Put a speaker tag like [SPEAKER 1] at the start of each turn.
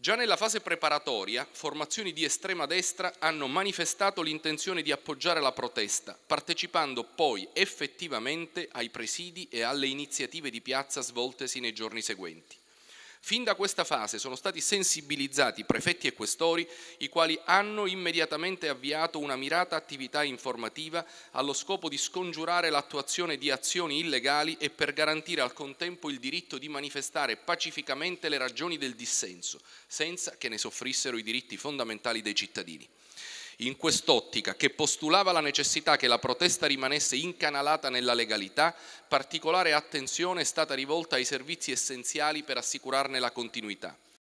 [SPEAKER 1] Già nella fase preparatoria, formazioni di estrema destra hanno manifestato l'intenzione di appoggiare la protesta, partecipando poi effettivamente ai presidi e alle iniziative di piazza svoltesi nei giorni seguenti. Fin da questa fase sono stati sensibilizzati prefetti e questori, i quali hanno immediatamente avviato una mirata attività informativa allo scopo di scongiurare l'attuazione di azioni illegali e per garantire al contempo il diritto di manifestare pacificamente le ragioni del dissenso, senza che ne soffrissero i diritti fondamentali dei cittadini. In quest'ottica, che postulava la necessità che la protesta rimanesse incanalata nella legalità, particolare attenzione è stata rivolta ai servizi essenziali per assicurarne la continuità.